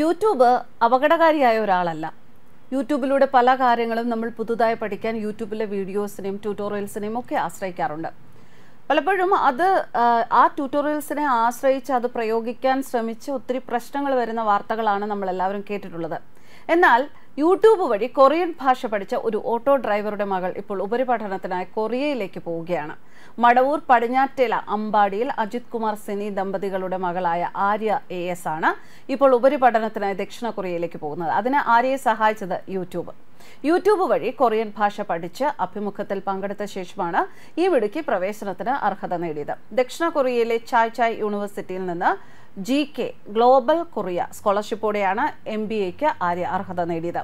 YouTube അപകടകാരിയായ ഒരാളല്ല യൂട്യൂബിലൂടെ പല കാര്യങ്ങളും നമ്മൾ പുതുതായി പഠിക്കാൻ യൂട്യൂബിലെ വീഡിയോസിനെയും ട്യൂട്ടോറിയൽസിനെയും ഒക്കെ ആശ്രയിക്കാറുണ്ട് പലപ്പോഴും അത് ആ ട്യൂട്ടോറിയൽസിനെ ആശ്രയിച്ച് അത് പ്രയോഗിക്കാൻ ശ്രമിച്ച് ഒത്തിരി പ്രശ്നങ്ങൾ വരുന്ന വാർത്തകളാണ് നമ്മളെല്ലാവരും കേട്ടിട്ടുള്ളത് എന്നാൽ യൂട്യൂബ് വഴി കൊറിയൻ ഭാഷ പഠിച്ച ഒരു ഓട്ടോ ഡ്രൈവറുടെ മകൾ ഇപ്പോൾ ഉപരിപഠനത്തിനായി കൊറിയയിലേക്ക് പോവുകയാണ് മടവൂർ പടിഞ്ഞാറ്റേല അമ്പാടിയിൽ അജിത് കുമാർ സിനി ദമ്പതികളുടെ മകളായ ആര്യ എ എസ് ആണ് ഇപ്പോൾ ഉപരിപഠനത്തിനായി ദക്ഷിണ കൊറിയയിലേക്ക് പോകുന്നത് അതിന് ആര്യയെ സഹായിച്ചത് യൂട്യൂബ് യൂട്യൂബ് വഴി കൊറിയൻ ഭാഷ പഠിച്ച് അഭിമുഖത്തിൽ പങ്കെടുത്ത ശേഷമാണ് ഈ വിടുക്കി പ്രവേശനത്തിന് അർഹത നേടിയത് ദക്ഷിണ കൊറിയയിലെ ചായ് ചായ് യൂണിവേഴ്സിറ്റിയിൽ നിന്ന് ജി കെ ഗ്ലോബൽ കൊറിയ സ്കോളർഷിപ്പോടെയാണ് എം ബി എക്ക് ആര്യ അർഹത നേടിയത്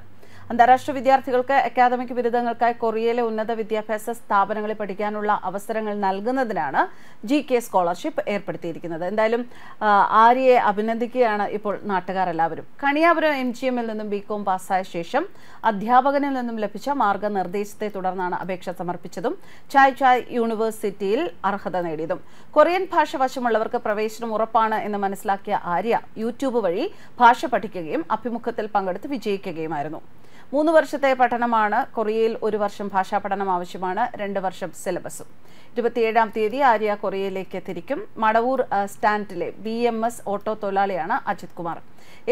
അന്താരാഷ്ട്ര വിദ്യാർത്ഥികൾക്ക് അക്കാദമിക് ബിരുദങ്ങൾക്കായി കൊറിയയിലെ ഉന്നത വിദ്യാഭ്യാസ സ്ഥാപനങ്ങളിൽ പഠിക്കാനുള്ള അവസരങ്ങൾ നൽകുന്നതിനാണ് ജി കെ സ്കോളർഷിപ്പ് ഏർപ്പെടുത്തിയിരിക്കുന്നത് എന്തായാലും ആര്യയെ അഭിനന്ദിക്കുകയാണ് ഇപ്പോൾ നാട്ടുകാരെല്ലാവരും കണിയാപുരം എം ജി എമ്മിൽ നിന്നും ബി കോം പാസ്സായ ശേഷം അധ്യാപകനിൽ നിന്നും ലഭിച്ച മാർഗനിർദ്ദേശത്തെ തുടർന്നാണ് അപേക്ഷ സമർപ്പിച്ചതും ചായ് ചായ് യൂണിവേഴ്സിറ്റിയിൽ അർഹത നേടിയതും കൊറിയൻ ഭാഷ വശമുള്ളവർക്ക് പ്രവേശനം ഉറപ്പാണ് എന്ന് മനസ്സിലാക്കിയ ആര്യ യൂട്യൂബ് വഴി ഭാഷ പഠിക്കുകയും അഭിമുഖത്തിൽ പങ്കെടുത്ത് വിജയിക്കുകയുമായിരുന്നു മൂന്ന് വർഷത്തെ പഠനമാണ് കൊറിയയിൽ ഒരു വർഷം ഭാഷാ പഠനം ആവശ്യമാണ് രണ്ട് വർഷം സിലബസും ഇരുപത്തിയേഴാം തീയതി ആര്യ കൊറിയയിലേക്ക് തിരിക്കും മടവൂർ സ്റ്റാൻഡിലെ ബി എം എസ് ഓട്ടോ തൊഴിലാളിയാണ് Ajith Kumar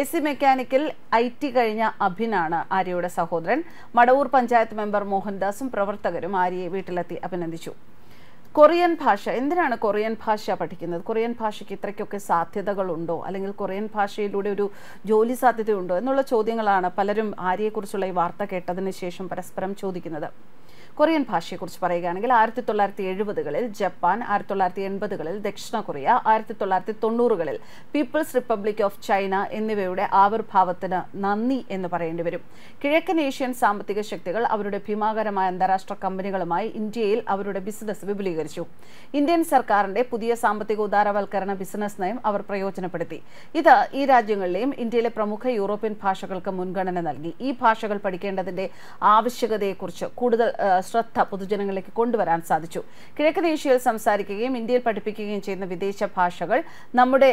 A C mechanical I T കഴിഞ്ഞ അഭിനാണ് ആര്യയുടെ സഹോദരൻ മടവൂർ പഞ്ചായത്ത് മെമ്പർ മോഹൻദാസും പ്രവർത്തകരും ആര്യയെ വീട്ടിലെത്തി അഭിനന്ദിച്ചു കൊറിയൻ ഭാഷ എന്തിനാണ് കൊറിയൻ ഭാഷ പഠിക്കുന്നത് കൊറിയൻ ഭാഷയ്ക്ക് ഇത്രയ്ക്കൊക്കെ സാധ്യതകളുണ്ടോ അല്ലെങ്കിൽ കൊറിയൻ ഭാഷയിലൂടെ ഒരു ജോലി സാധ്യതയുണ്ടോ എന്നുള്ള ചോദ്യങ്ങളാണ് പലരും ആര്യയെക്കുറിച്ചുള്ള ഈ വാർത്ത കേട്ടതിന് ശേഷം പരസ്പരം ചോദിക്കുന്നത് കൊറിയൻ ഭാഷയെക്കുറിച്ച് പറയുകയാണെങ്കിൽ ആയിരത്തി തൊള്ളായിരത്തി എഴുപതുകളിൽ ജപ്പാൻ ആയിരത്തി തൊള്ളായിരത്തി എൺപതുകളിൽ ദക്ഷിണ കൊറിയ ആയിരത്തി തൊള്ളായിരത്തി തൊണ്ണൂറുകളിൽ പീപ്പിൾസ് റിപ്പബ്ലിക് ഓഫ് ചൈന എന്നിവയുടെ ആവിർഭാവത്തിന് നന്ദി എന്ന് പറയേണ്ടി വരും കിഴക്കൻ ഏഷ്യൻ സാമ്പത്തിക ശക്തികൾ അവരുടെ ഭീമാകരമായ അന്താരാഷ്ട്ര കമ്പനികളുമായി ഇന്ത്യയിൽ അവരുടെ ബിസിനസ് വിപുലീകരിച്ചു ആവിഷ്കരിച്ചു ഇന്ത്യൻ സർക്കാരിന്റെ പുതിയ സാമ്പത്തിക ഉദാരവൽക്കരണ ബിസിനസ് നയം അവർ പ്രയോജനപ്പെടുത്തി ഇത് ഈ രാജ്യങ്ങളിലെയും ഇന്ത്യയിലെ പ്രമുഖ യൂറോപ്യൻ ഭാഷകൾക്ക് മുൻഗണന നൽകി ഈ ഭാഷകൾ പഠിക്കേണ്ടതിന്റെ ആവശ്യകതയെക്കുറിച്ച് കൂടുതൽ ശ്രദ്ധ പൊതുജനങ്ങളിലേക്ക് കൊണ്ടുവരാൻ സാധിച്ചു കിഴക്കൻ ഏഷ്യയിൽ സംസാരിക്കുകയും ഇന്ത്യയിൽ പഠിപ്പിക്കുകയും ചെയ്യുന്ന വിദേശ ഭാഷകൾ നമ്മുടെ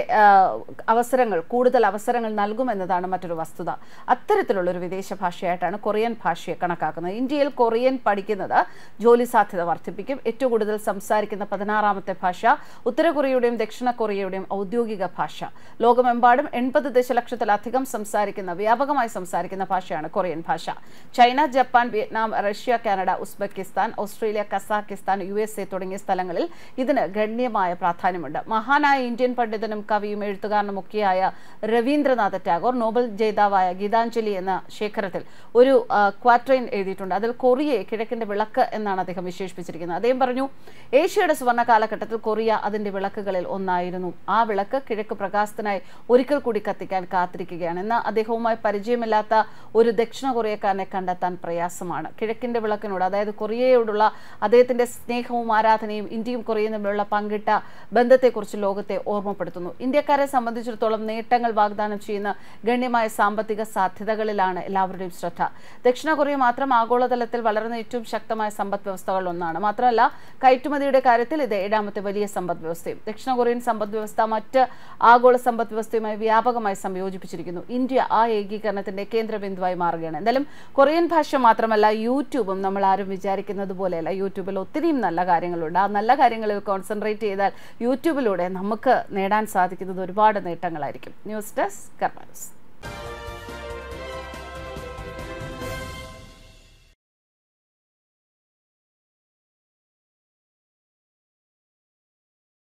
അവസരങ്ങൾ കൂടുതൽ അവസരങ്ങൾ നൽകുമെന്നതാണ് മറ്റൊരു വസ്തുത അത്തരത്തിലുള്ള ഒരു വിദേശ ഭാഷയായിട്ടാണ് കൊറിയൻ ഭാഷയെ കണക്കാക്കുന്നത് ഇന്ത്യയിൽ കൊറിയൻ പഠിക്കുന്നത് ജോലി സാധ്യത വർദ്ധിപ്പിക്കും ഏറ്റവും കൂടുതൽ സംസാരിക്കുന്ന പതിനാറാമത്തെ ഭാഷ ഉത്തര കൊറിയയുടെയും ദക്ഷിണ കൊറിയയുടെയും ഔദ്യോഗിക ഭാഷ ലോകമെമ്പാടും എൺപത് ദശലക്ഷത്തിലധികം സംസാരിക്കുന്ന വ്യാപകമായി സംസാരിക്കുന്ന ഭാഷയാണ് കൊറിയൻ ഭാഷ China Japan Vietnam Russia Canada Uzbekistan Australia Kazakhstan U S A തുടങ്ങിയ സ്ഥലങ്ങളിൽ ഇതിന് ഗണ്യമായ പ്രാധാന്യമുണ്ട് മഹാനായ ഇന്ത്യൻ പണ്ഡിതനും കവിയും എഴുത്തുകാരനും ഒക്കെയായ രവീന്ദ്രനാഥ ടാഗോർ നോബൽ ജേതാവായ ഗീതാഞ്ജലി എന്ന ശേഖരത്തിൽ ഒരു ക്വാട്രൈൻ എഴുതിയിട്ടുണ്ട് അതിൽ കൊറിയെ കിഴക്കിന്റെ വിളക്ക് എന്നാണ് അദ്ദേഹം വിശേഷിപ്പിച്ചിരിക്കുന്നത് അദ്ദേഹം പറഞ്ഞു ഏഷ്യയുടെ സുവർണ കാലഘട്ടത്തിൽ കൊറിയ അതിന്റെ വിളക്കുകളിൽ ഒന്നായിരുന്നു ആ വിളക്ക് കിഴക്ക് പ്രകാശത്തിനായി ഒരിക്കൽ കൂടി കത്തിക്കാൻ കാത്തിരിക്കുകയാണ് എന്നാൽ അദ്ദേഹവുമായി പരിചയമില്ലാത്ത ഒരു ദക്ഷിണ കൊറിയക്കാരനെ കണ്ടെത്താൻ പ്രയാസമാണ് കിഴക്കിന്റെ വിളക്കിനോട് അതായത് കൊറിയയോടുള്ള അദ്ദേഹത്തിന്റെ സ്നേഹവും ആരാധനയും ഇന്ത്യയും കൊറിയയും തമ്മിലുള്ള പങ്കിട്ട ബന്ധത്തെക്കുറിച്ച് ലോകത്തെ ഓർമ്മപ്പെടുത്തുന്നു ഇന്ത്യക്കാരെ സംബന്ധിച്ചിടത്തോളം നേട്ടങ്ങൾ വാഗ്ദാനം ചെയ്യുന്ന ഗണ്യമായ സാമ്പത്തിക സാധ്യതകളിലാണ് എല്ലാവരുടെയും ശ്രദ്ധ ദക്ഷിണ കൊറിയ മാത്രം ആഗോളതലത്തിൽ വളർന്ന ഏറ്റവും ശക്തമായ സമ്പദ് വ്യവസ്ഥകളിൽ ഒന്നാണ് മാത്രമല്ല കയറ്റുമതി ഉൽപാദനക്ഷമതയുടെ കാര്യത്തിൽ ഇത് ഏഴാമത്തെ വലിയ സമ്പദ് വ്യവസ്ഥയും ദക്ഷിണ കൊറിയൻ സമ്പദ് വ്യവസ്ഥ മറ്റ് ആഗോള സമ്പദ് വ്യവസ്ഥയുമായി വ്യാപകമായി സംയോജിപ്പിച്ചിരിക്കുന്നു ഇന്ത്യ ആ ഏകീകരണത്തിന്റെ കേന്ദ്ര ബിന്ദുവായി മാറുകയാണ് എന്തായാലും കൊറിയൻ ഭാഷ മാത്രമല്ല യൂട്യൂബും നമ്മൾ ആരും വിചാരിക്കുന്നത് പോലെയല്ല യൂട്യൂബിൽ ഒത്തിരിയും നല്ല കാര്യങ്ങളുണ്ട് ആ നല്ല കാര്യങ്ങളിൽ കോൺസെൻട്രേറ്റ് ചെയ്താൽ യൂട്യൂബിലൂടെ നമുക്ക് നേടാൻ സാധിക്കുന്നത് ഒരുപാട് നേട്ടങ്ങളായിരിക്കും ന്യൂസ് ഡെസ്ക് കർമ്മ